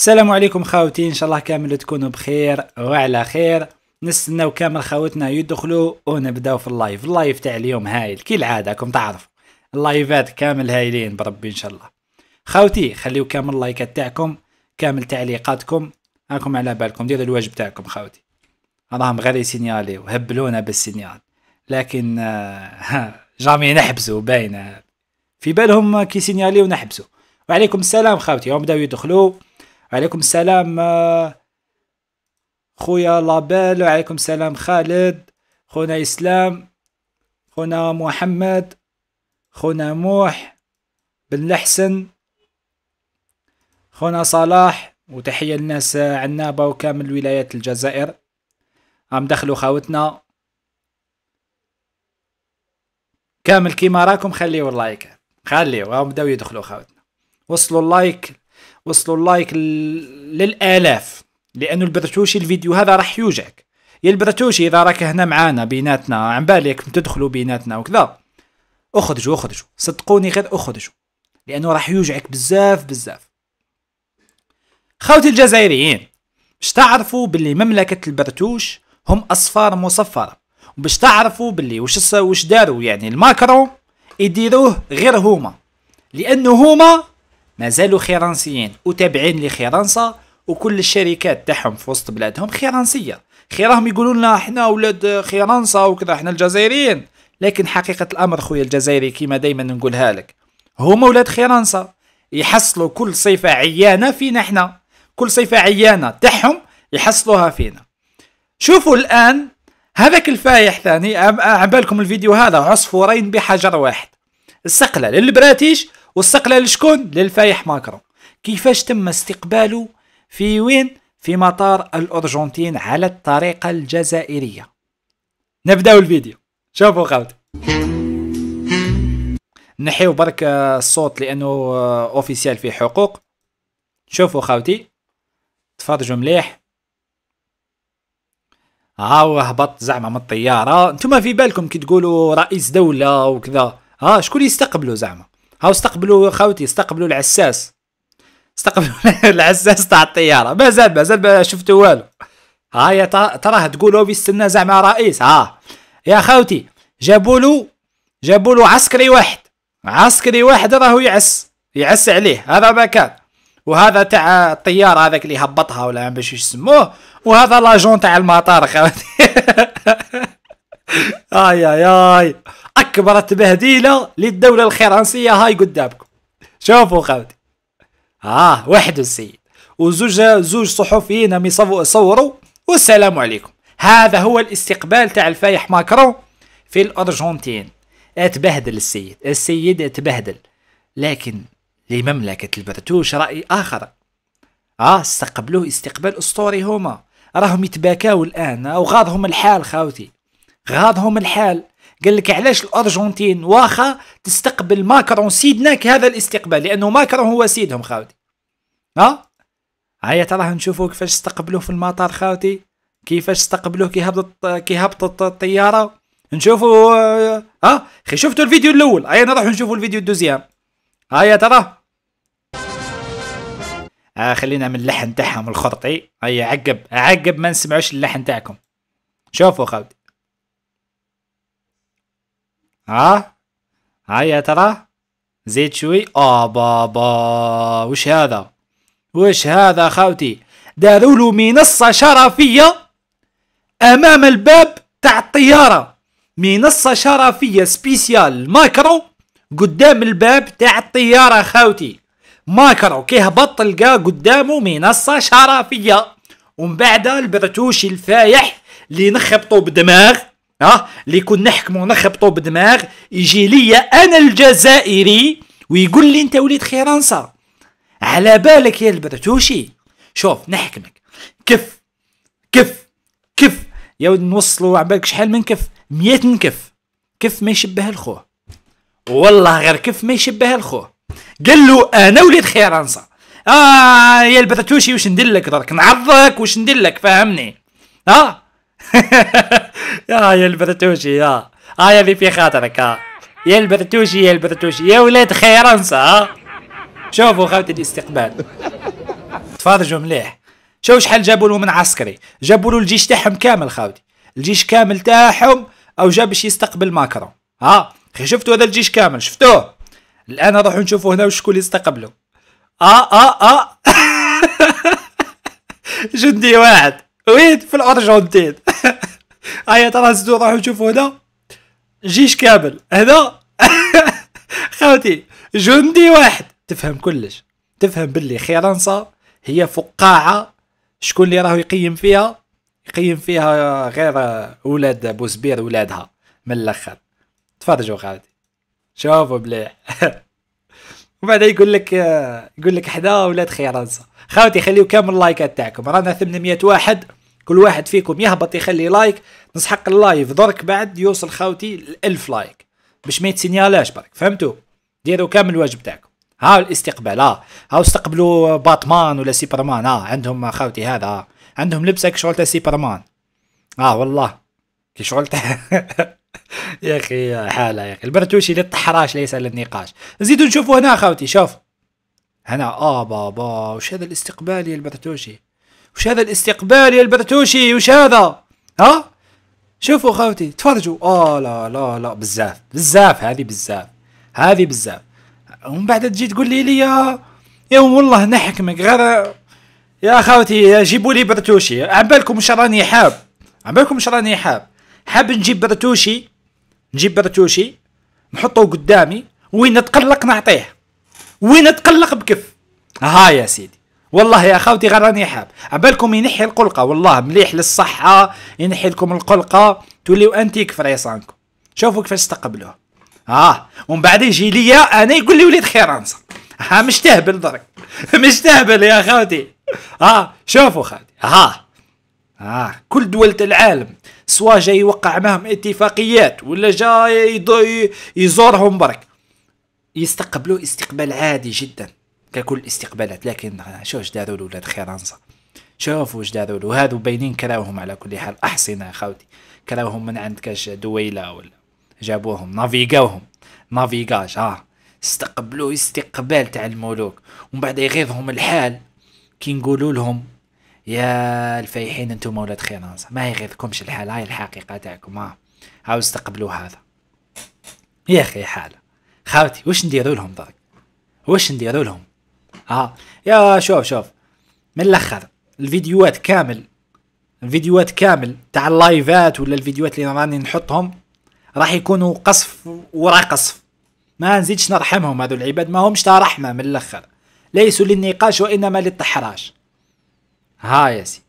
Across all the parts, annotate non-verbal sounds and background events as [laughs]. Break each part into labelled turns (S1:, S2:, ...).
S1: السلام عليكم خاوتي ان شاء الله كامل تكونوا بخير وعلى خير نستناو كامل خاوتنا يدخلوا ونبداو في اللايف اللايف تاع اليوم هايل كي العاده راكم تعرفوا اللايفات كامل هايلين بربي ان شاء الله خاوتي خليو كامل اللايكات تاعكم كامل تعليقاتكم راكم على بالكم ديروا الواجب تاعكم خاوتي راهم غير يسينياليو هبلونا بالسينيال لكن آه، جامي نحبسوا باينه في بالهم كي سينيالي ونحبسوا وعليكم السلام خاوتي يوم بداو يدخلوا عليكم السلام آه، خويا لابيل وعليكم السلام خالد خونا اسلام خونا محمد خونا موح بن لحسن خونا صلاح وتحية للناس عنابة وكامل ولايات الجزائر عم دخلوا خاوتنا كامل كيما راكم خليو اللايك خليو راهم بداو يدخلوا خاوتنا وصلوا اللايك وصلوا اللايك للالاف لانه البرتوشي الفيديو هذا راح يوجعك يا البرتوشي اذا راك هنا معانا بيناتنا عن بالك تدخلوا بيناتنا وكذا اخرجوا اخرجوا صدقوني غير اخرجوا لانه راح يوجعك بزاف بزاف خوتي الجزائريين باش تعرفوا باللي مملكه البرتوش هم اصفار مصفره وباش تعرفوا باللي وش وش داروا يعني الماكرو يديروه غير هما لانه هما مازالوا خيرانسيين وتابعين لخيرانسا وكل الشركات تاعهم في وسط بلادهم خيرانسيه خيرهم يقولوا لنا احنا اولاد خيرانسا وكذا احنا الجزائريين لكن حقيقه الامر خويا الجزائري كما دائما نقولها لك هما اولاد خيرانسا يحصلوا كل صفه عيانه فينا احنا كل صفه عيانه تاعهم يحصلوها فينا شوفوا الان هذاك الفايح ثاني عبالكم الفيديو هذا عصفورين بحجر واحد السقله للبراتيش واستقلال شكون للفايح ماكرون كيفاش تم استقباله في وين في مطار الأرجنتين على الطريقة الجزائرية نبداو الفيديو شوفوا خاوتي نحيو برك الصوت لانه اوفيسيال في حقوق شوفوا خاوتي تفرجوا مليح هاو هبط زعما من الطياره نتوما في بالكم كي تقولوا رئيس دوله وكذا ها شكون يستقبلوا زعما هاو استقبلوا خاوتي استقبلوا العساس استقبلوا [laughs] العساس تاع الطياره مازال مازال ما شفتو والو هاي تراه تقولوا بيستنى زعما رئيس ها يا خاوتي جابوا له جابوا له عسكري واحد عسكري واحد راهو يعس يعس عليه هذا ما كان وهذا تاع الطيارة هذاك اللي هبطها ولا باش يسموه وهذا لاجون تاع المطار خواتي [laughs] اي اي اي اكبر تبهديله للدوله الفرنسيه هاي قدامكم شوفوا خاوتي اه واحد السيد وزوج زوج صحفيين يصوروا والسلام عليكم هذا هو الاستقبال تاع الفايح ماكرون في الارجنتين اتبهدل السيد السيد اتبهدل لكن لمملكة البرتوش رأي آخر آه استقبلوه استقبال أسطوري هما راهم يتباكاو الآن وغاضهم الحال خاوتي غاضهم الحال قال لك علاش الارجنتين واخا تستقبل ماكرون سيدناك هذا الاستقبال لانه ماكرون هو سيدهم خاوتي ها هيا تراه نشوفوا كيفاش استقبلوه في المطار خاوتي كيفاش استقبلوه كي هبطت كي هبطت الطياره نشوفوا آه، ها خي شفتوا الفيديو الاول هيا نروح نشوفوا الفيديو الدوزيام هيا تراه آه خلينا من اللحن تاعهم الخرطي هيا عقب عقب ما نسمعوش اللحن تاعكم شوفوا خاوتي ها يا ترى زيد شوي آه بابا وش هذا وش هذا خاوتي داروا له منصة شرفية أمام الباب تاع الطيارة منصة شرفية سبيسيال ماكرو قدام الباب تاع الطيارة خاوتي ماكرو كي هبط لقى قدامه منصة شرفية ومن بعد البرتوش الفايح اللي نخبطو بدماغ ها اللي كون نحكمو نخبطو بدماغ يجي ليا انا الجزائري ويقول لي انت وليد فرنسا على بالك يا البرتوشي شوف نحكمك كف كف كف يا ود نوصلوا على بالك شحال من كف مية كف كف ما يشبه لخوه والله غير كف ما يشبه لخوه قال له انا وليد فرنسا اه يا البرتوشي واش ندير لك درك نعضك واش ندير لك فاهمني اه يا يا البرتوشي يا هاي آه، اللي في خاطرك ها آه. يا البرتوشي يا البرتوشي يا ولاد خيرنسا آه. ها شوفوا خاوتي الاستقبال تفرجوا مليح شوف شحال جابوا له من عسكري جابوا له الجيش تاعهم كامل خاوتي الجيش كامل تاعهم او جا باش يستقبل ماكرون ها شفتوا هذا الجيش كامل شفتوه الان نروحوا نشوفوا هنا وشكون يستقبلوا اه اه اه [laughs] جندي واحد وين في الارجنتين هيا ترى زدو راحوا شوفوا هنا جيش كامل هنا [laughs] خوتي جندي واحد تفهم كلش تفهم باللي فرنسا هي فقاعه شكون اللي راهو يقيم فيها يقيم فيها غير اولاد بوزبير ولادها من الاخر تفرجوا غادي شوفوا مليح [laughs] وبعد يقول لك يقول لك حدا ولاد خيرانسا خاوتي خليو كامل اللايكات تاعكم رانا 800 واحد كل واحد فيكم يهبط يخلي لايك نسحق اللايف درك بعد يوصل خاوتي الألف لايك باش ما يتسينيالاش برك فهمتوا ديروا كامل الواجب تاعكم ها الاستقبال ها آه. ها استقبلوا باتمان ولا سيبرمان ها آه. عندهم خاوتي هذا عندهم عندهم لبسك شغل تاع سيبرمان اه والله كي شغل تاع [laughs] يا اخي حاله يا اخي البرتوشي للطحراش ليس للنقاش نزيدو نشوفوا هنا خاوتي شوف هنا اه بابا وش هذا الاستقبال يا البرتوشي وش هذا الاستقبال يا البرتوشي وش هذا ها آه؟ شوفوا اخوتي تفرجوا اه لا لا لا بزاف بزاف هذه بزاف هذه بزاف ومن بعد تجي تقول لي لي يا, يا والله نحكمك غير يا اخوتي جيبوا لي برتوشي عبالكم مش راني حاب عبالكم مش راني حاب حاب نجيب برتوشي نجيب برتوشي نحطه قدامي وين نتقلق نعطيه وين نتقلق بكف ها يا سيدي والله يا خوتي غير راني حاب عبالكم ينحي القلقه والله مليح للصحه ينحي لكم القلقه توليو انتيك في شوفوا كيفاش تقبلوه اه ومن بعد يجي ليا انا يقول لي وليد خيرانصه آه، ها مش تهبل درك [laughs] مش تهبل يا خوتي اه شوفوا خوتي ها آه،, اه كل دولة العالم سوا جاي يوقع معهم اتفاقيات ولا جاي يزورهم برك يستقبلوه استقبال عادي جدا ككل الاستقبالات لكن شوف اش داروا لولاد خيرانزا شوف واش داروا له هادو باينين كراوهم على كل حال احصنا خاوتي كراوهم من عند كاش دويله ولا جابوهم نافيغاوهم نافيغاج اه استقبلوا استقبال تاع الملوك ومن بعد يغيظهم الحال كي نقولوا لهم يا الفايحين انتم ولاد خيرانزا ما يغيظكمش الحال هاي الحقيقه تاعكم اه هاو استقبلوا هذا يا اخي حاله خاوتي واش نديروا لهم درك واش نديروا لهم ها يا شوف شوف من الاخر الفيديوهات كامل الفيديوهات كامل تاع اللايفات ولا الفيديوهات اللي راني نحطهم راح يكونوا قصف ورا قصف ما نزيدش نرحمهم هذو العباد ما همش تاع رحمه من الاخر ليسوا للنقاش وانما للتحراش ها يا سيدي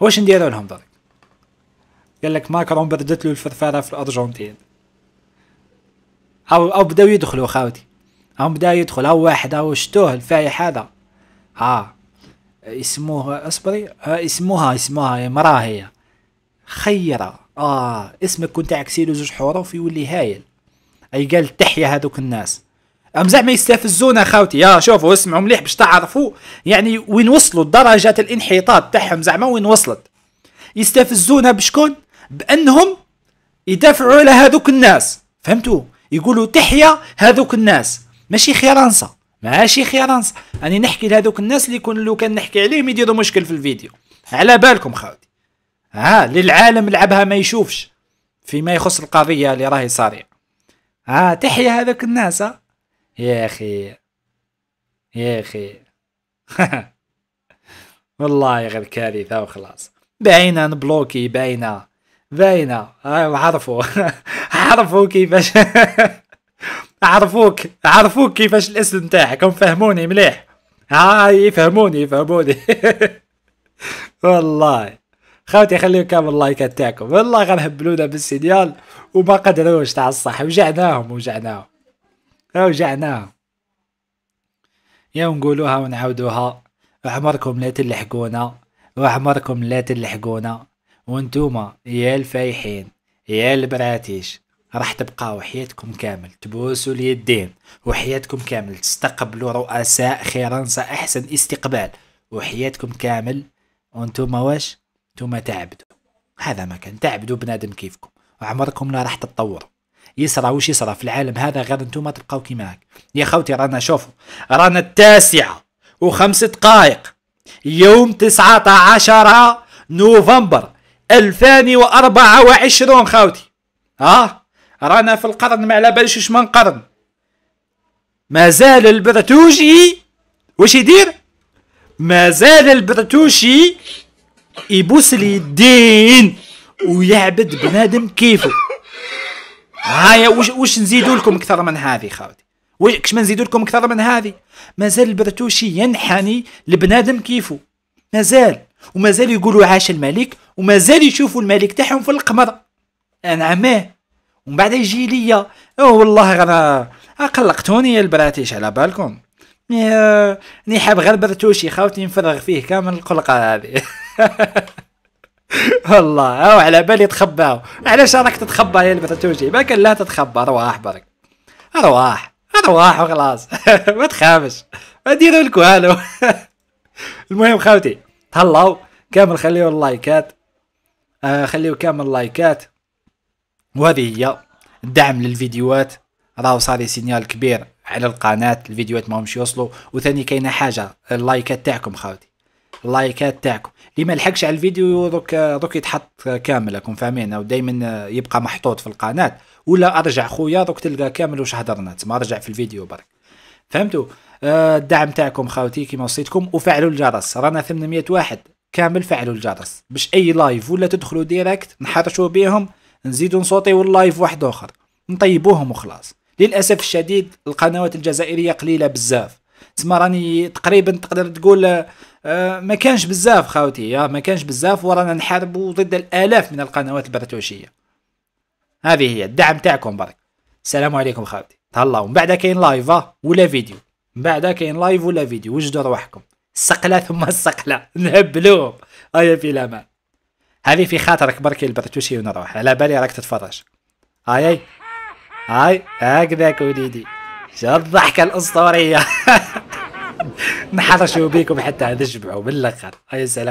S1: واش نديروا لهم درك قال لك ماكرون بردت له الفرفاره في الارجنتين او او بداو يدخلوا خاوتي هم بدا يدخل هاو واحد هاو شتوه الفايح هذا ها اسموها اصبري ها اسموها اسمها مراه هي خيرة اه اسمك كنت عكسيلو زوج حروف يولي هايل اي قال تحيا هذوك الناس ام زعما يستفزونا خاوتي يا شوفوا اسمعوا مليح باش تعرفوا يعني وين وصلوا درجات الانحطاط تاعهم زعما وين وصلت يستفزونا بشكون بانهم يدافعوا على هذوك الناس فهمتوا يقولوا تحيا هذوك الناس ماشي خيرانسه ماشي خيرانسه راني نحكي لهذوك الناس اللي كون لو كان نحكي عليهم يديروا مشكل في الفيديو على بالكم خاوتي ها للعالم لعبها ما يشوفش فيما يخص القضيه اللي راهي صاريه ها تحيا هذوك الناس ها يا اخي يا اخي [laughs] والله غير كارثه وخلاص باينه نبلوكي باينه باينه عرفوا [laughs] عرفوا كيفاش [laughs] عرفوك عرفوك كيفاش الاسم نتاعك هم فهموني مليح ها يفهموني يفهموني [laughs] والله خوتي خليو كامل اللايكات تاعكم والله غنهبلونا بالسينيال وما قدروش تاع الصح وجعناهم وجعناهم وجعناهم يا نقولوها ونعاودوها عمركم لا تلحقونا وعمركم لا تلحقونا وانتوما يا الفايحين يا البراتيش راح تبقاو حياتكم كامل تبوسوا اليدين وحياتكم كامل تستقبلوا رؤساء خيرانسة أحسن استقبال وحياتكم كامل وانتم واش انتم تعبدوا هذا ما كان تعبدوا بنادم كيفكم وعمركم لا راح تتطوروا يصرى واش يصرى في العالم هذا غير انتم تبقاو كيما هك يا خوتي رانا شوفوا رانا التاسعة وخمس دقائق يوم 19 نوفمبر 2024 خاوتي ها رانا في القرن ما على باليش واش من قرن مازال البرتوشي واش يدير مازال البرتوشي يبوس اليدين ويعبد بنادم كيفو هايا واش واش نزيدو لكم اكثر من هذه خاوتي واش كش ما نزيدو لكم اكثر من هذه مازال البرتوشي ينحني لبنادم كيفو مازال ومازال يقولوا عاش الملك ومازال يشوفوا الملك تاعهم في القمر انعماه ومن بعد يجي ليا اه والله انا قلقتوني يا البراتيش على بالكم مي ني حاب غير برتوشي خاوتي نفرغ فيه كامل القلقه هذه [laughs] والله او على بالي تخباو علاش راك تتخبى يا البرتوشي ما كان لا تتخبى رواح برك رواح رواح وخلاص [laughs] ما تخافش ما ديروا لك والو [laughs] المهم خاوتي تهلاو كامل خليو اللايكات آه خليو كامل اللايكات وهذه هي الدعم للفيديوهات راهو صار سينيال كبير على القناه الفيديوهات ماهمش يوصلوا وثاني كاينه حاجه اللايكات تاعكم خاوتي اللايكات تاعكم اللي ما لحقش على الفيديو دوك دوك يتحط كامل راكم فاهمين او دائما يبقى محطوط في القناه ولا ارجع خويا دوك تلقى كامل واش هضرنا تما ارجع في الفيديو برك فهمتوا آه، الدعم تاعكم خاوتي كيما وصيتكم وفعلوا الجرس رانا 800 واحد كامل فعلوا الجرس باش اي لايف ولا تدخلوا ديريكت نحرشوا بيهم نزيدو نصوتيو اللايف واحد اخر نطيبوهم وخلاص للاسف الشديد القنوات الجزائريه قليله بزاف تما راني تقريبا تقدر تقول آه، ما كانش بزاف خاوتي يا ما كانش بزاف ورانا نحاربوا ضد الالاف من القنوات البرتوشيه هذه هي الدعم تاعكم برك السلام عليكم خاوتي تهلاو من بعد كاين لايف آه، ولا فيديو من بعد كاين لايف ولا فيديو وجدوا روحكم السقله ثم السقله [laughs] نهبلوهم هيا في الامان هذه في خاطرك بركي البرتوشي ونروح على بالي راك تتفرج هاي هاي هاي هكذاك وليدي شو الضحكة الأسطورية [laughs] نحرشوا بيكم حتى هذا بالآخر هاي السلام